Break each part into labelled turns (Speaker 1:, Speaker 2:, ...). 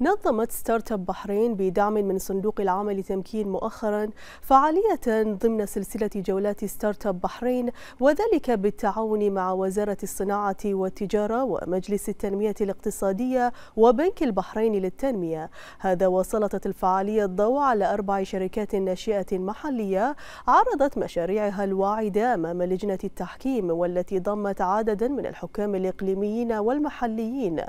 Speaker 1: نظمت ستارت اب بحرين بدعم من صندوق العمل لتمكين مؤخرا فعالية ضمن سلسلة جولات ستارت اب بحرين وذلك بالتعاون مع وزارة الصناعة والتجارة ومجلس التنمية الاقتصادية وبنك البحرين للتنمية هذا وسلطت الفعالية الضوء على أربع شركات ناشئة محلية عرضت مشاريعها الواعدة أمام لجنة التحكيم والتي ضمت عددا من الحكام الإقليميين والمحليين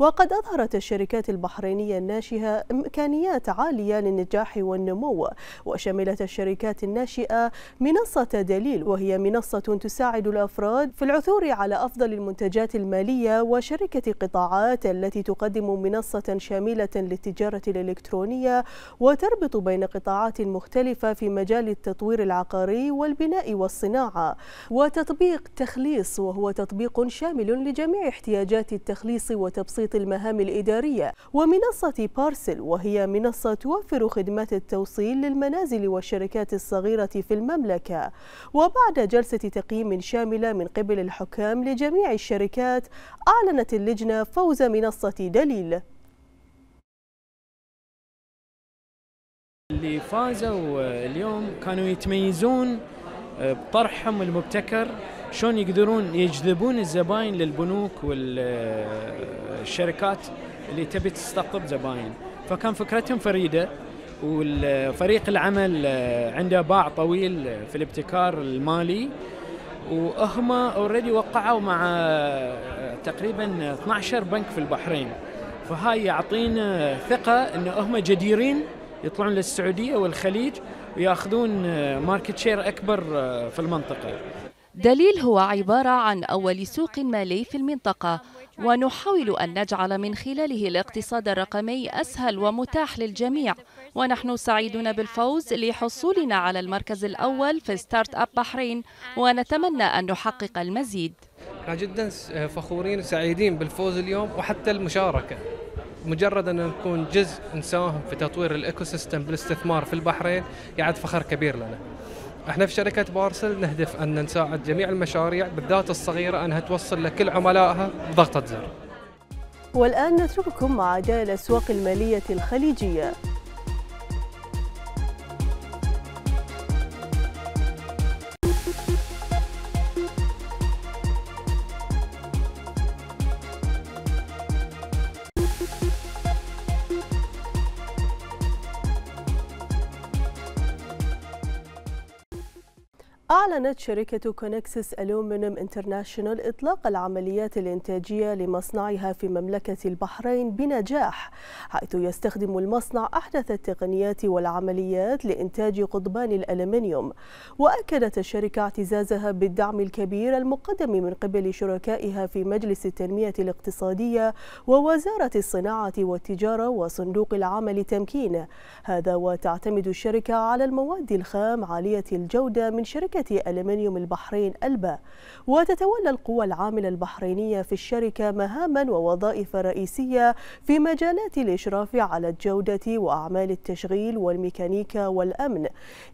Speaker 1: وقد أظهرت الشركات البحرين البحرينية الناشئة إمكانيات عالية للنجاح والنمو وشملت الشركات الناشئة منصة دليل وهي منصة تساعد الأفراد في العثور على أفضل المنتجات المالية وشركة قطاعات التي تقدم منصة شاملة للتجارة الإلكترونية وتربط بين قطاعات مختلفة في مجال التطوير العقاري والبناء والصناعة وتطبيق تخليص وهو تطبيق شامل لجميع احتياجات التخليص وتبسيط المهام الإدارية ومن ومنصة بارسل وهي منصة توفر خدمات التوصيل للمنازل والشركات الصغيرة في المملكة وبعد جلسة تقييم شاملة من قبل الحكام لجميع الشركات أعلنت اللجنة فوز منصة دليل
Speaker 2: اللي فازوا اليوم كانوا يتميزون آه، بطرحهم المبتكر شلون يقدرون يجذبون الزباين للبنوك والشركات اللي تبي تستقطب زباين فكان فكرتهم فريده والفريق العمل آه، عنده باع طويل آه، في الابتكار المالي وهم اوريدي وقعوا مع آه، تقريبا 12 بنك في البحرين فهاي يعطينا ثقه ان هم جديرين يطلعون للسعوديه والخليج وياخذون ماركت شير اكبر في المنطقه
Speaker 1: دليل هو عبارة عن أول سوق مالي في المنطقة ونحاول أن نجعل من خلاله الاقتصاد الرقمي أسهل ومتاح للجميع ونحن سعيدون بالفوز لحصولنا على المركز الأول في ستارت أب بحرين ونتمنى أن نحقق المزيد
Speaker 2: احنا جدا فخورين وسعيدين بالفوز اليوم وحتى المشاركة مجرد أن نكون جزء نساهم في تطوير الإيكوسيستم بالاستثمار في البحرين يعد فخر كبير لنا احنا في شركه بارسل نهدف ان نساعد جميع المشاريع بالذات الصغيره انها توصل لكل عملائها بضغطه زر.
Speaker 1: والان نترككم مع عداء الاسواق الماليه الخليجيه أعلنت شركة كونكسس ألومنيوم انترناشونال إطلاق العمليات الإنتاجية لمصنعها في مملكة البحرين بنجاح حيث يستخدم المصنع أحدث التقنيات والعمليات لإنتاج قضبان الألمنيوم وأكدت الشركة اعتزازها بالدعم الكبير المقدم من قبل شركائها في مجلس التنمية الاقتصادية ووزارة الصناعة والتجارة وصندوق العمل تمكين هذا وتعتمد الشركة على المواد الخام عالية الجودة من شركة ألمنيوم البحرين ألبا وتتولى القوى العاملة البحرينية في الشركة مهاما ووظائف رئيسية في مجالات الإشراف على الجودة وأعمال التشغيل والميكانيكا والأمن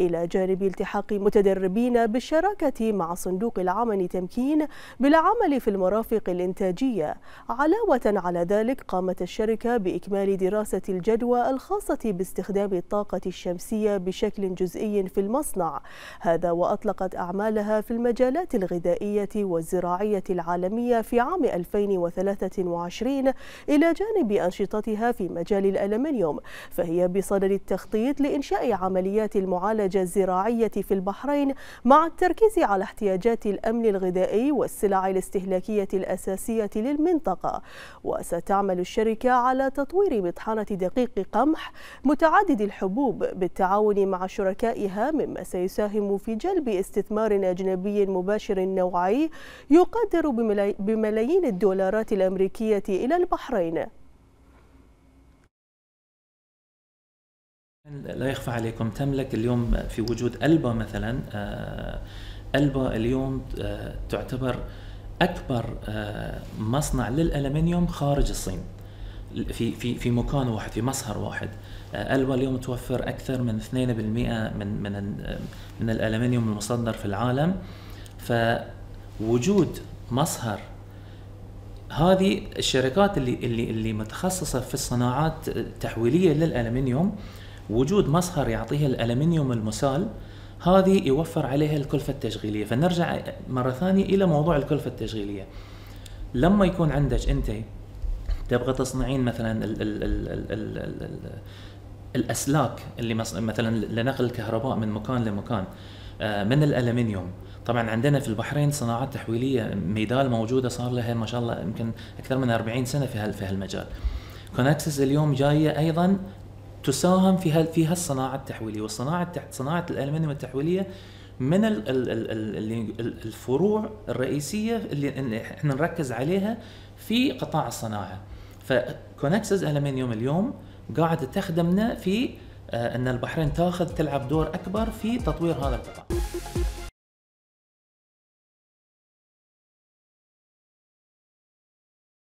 Speaker 1: إلى جانب التحاق متدربين بالشراكة مع صندوق العمل تمكين بالعمل في المرافق الإنتاجية علاوة على ذلك قامت الشركة بإكمال دراسة الجدوى الخاصة باستخدام الطاقة الشمسية بشكل جزئي في المصنع هذا وأطلق أطلقت أعمالها في المجالات الغذائية والزراعية العالمية في عام 2023 إلى جانب أنشطتها في مجال الألمنيوم فهي بصدد التخطيط لإنشاء عمليات المعالجة الزراعية في البحرين مع التركيز على احتياجات الأمن الغذائي والسلع الاستهلاكية الأساسية للمنطقة وستعمل الشركة على تطوير مطحنة دقيق قمح متعدد الحبوب بالتعاون مع شركائها مما سيساهم في جلب استثمار أجنبي مباشر نوعي يقدر بملايين الدولارات الأمريكية إلى البحرين
Speaker 2: لا يخفى عليكم تملك اليوم في وجود ألبا مثلا آه، ألبا اليوم آه، تعتبر أكبر آه، مصنع للألمنيوم خارج الصين في في في مكان واحد في مصهر واحد آه، الوا اليوم توفر اكثر من 2% من من من الالمنيوم المصدر في العالم فوجود مصهر هذه الشركات اللي اللي اللي متخصصه في الصناعات التحويليه للالمنيوم وجود مصهر يعطيها الالمنيوم المسال هذه يوفر عليها الكلفه التشغيليه فنرجع مره ثانيه الى موضوع الكلفه التشغيليه لما يكون عندك انت تبغى تصنعين مثلا ال ال ال ال الـ الـ الـ الاسلاك اللي مثلا لنقل الكهرباء من مكان لمكان آه، من الالمنيوم طبعا عندنا في البحرين صناعات تحويليه ميدال موجوده صار لها ما شاء الله يمكن اكثر من 40 سنه في في هالمجال كونكسس اليوم جايه ايضا تساهم في في هالصناعه التحويليه والصناعه صناعه الالمنيوم التحويليه من الفروع الرئيسيه اللي احنا نركز عليها في قطاع الصناعه فكونكسس المنيوم اليوم قاعد تخدمنا في آه، ان البحرين تاخذ تلعب دور اكبر في تطوير هذا القطاع